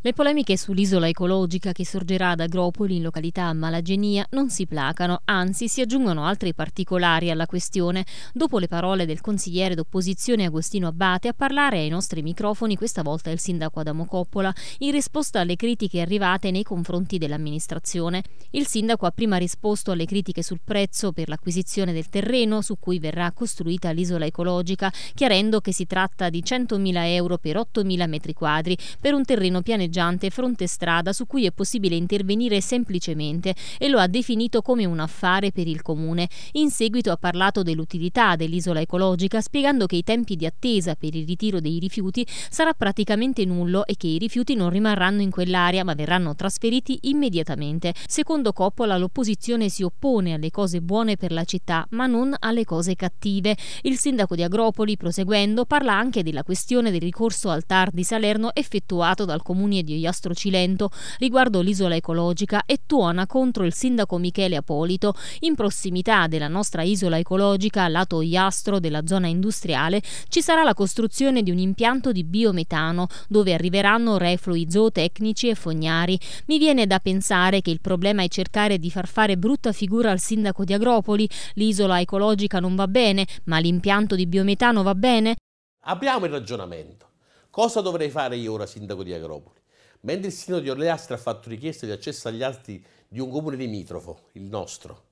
Le polemiche sull'isola ecologica che sorgerà ad Agropoli in località Malagenia non si placano, anzi si aggiungono altri particolari alla questione. Dopo le parole del consigliere d'opposizione Agostino Abbate, a parlare ai nostri microfoni questa volta il sindaco Adamo Coppola, in risposta alle critiche arrivate nei confronti dell'amministrazione. Il sindaco ha prima risposto alle critiche sul prezzo per l'acquisizione del terreno su cui verrà costruita l'isola ecologica, chiarendo che si tratta di 100.000 euro per 8.000 metri quadri per un terreno pianeggiato fiancheggiante fronte strada su cui è possibile intervenire semplicemente e lo ha definito come un affare per il comune. In seguito ha parlato dell'utilità dell'isola ecologica spiegando che i tempi di attesa per il ritiro dei rifiuti sarà praticamente nullo e che i rifiuti non rimarranno in quell'area ma verranno trasferiti immediatamente. Secondo Coppola l'opposizione si oppone alle cose buone per la città ma non alle cose cattive. Il sindaco di Agropoli proseguendo parla anche della questione del ricorso al TAR di Salerno effettuato dal comune Giardini e di Iastrocilento riguardo l'isola ecologica e tuona contro il sindaco Michele Apolito in prossimità della nostra isola ecologica, lato Iastro della zona industriale, ci sarà la costruzione di un impianto di biometano dove arriveranno reflui zootecnici e fognari. Mi viene da pensare che il problema è cercare di far fare brutta figura al sindaco di Agropoli. L'isola ecologica non va bene, ma l'impianto di biometano va bene? Apriamo il ragionamento. Cosa dovrei fare io ora sindaco di Agropoli? Mentre il sindaco di Orleastra ha fatto richiesta di accesso agli atti di un comune limitrofo, il nostro,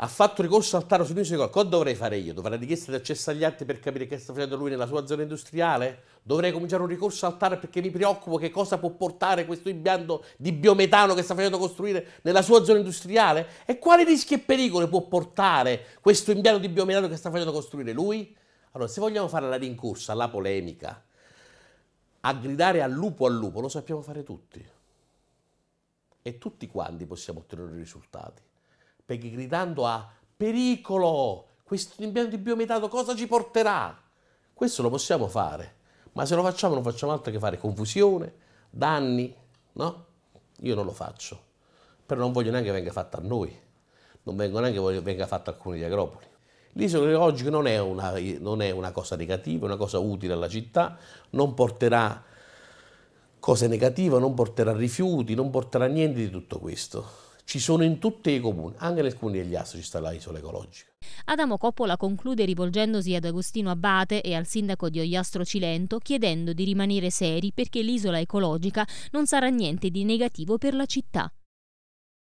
ha fatto ricorso al TAR sui miei cosa dovrei fare io? Dovrei richiesta di accesso agli atti per capire che sta facendo lui nella sua zona industriale? Dovrei cominciare un ricorso al TAR perché mi preoccupo che cosa può portare questo impianto di biometano che sta facendo costruire nella sua zona industriale? E quali rischi e pericoli può portare questo impianto di biometano che sta facendo costruire lui? Allora, se vogliamo fare la rincorsa, la polemica, a gridare al lupo al lupo lo sappiamo fare tutti. E tutti quanti possiamo ottenere risultati. Perché gridando a pericolo, questo impianto di biometano cosa ci porterà? Questo lo possiamo fare, ma se lo facciamo non facciamo altro che fare confusione, danni, no? Io non lo faccio, però non voglio neanche che venga fatto a noi, non vengo neanche che venga fatto a alcuni di agropoli. L'isola ecologica non è, una, non è una cosa negativa, è una cosa utile alla città, non porterà cose negative, non porterà rifiuti, non porterà niente di tutto questo. Ci sono in tutti i comuni, anche nel comune degli Astro ci sta l'isola ecologica. Adamo Coppola conclude rivolgendosi ad Agostino Abate e al sindaco di Ogliastro Cilento chiedendo di rimanere seri perché l'isola ecologica non sarà niente di negativo per la città.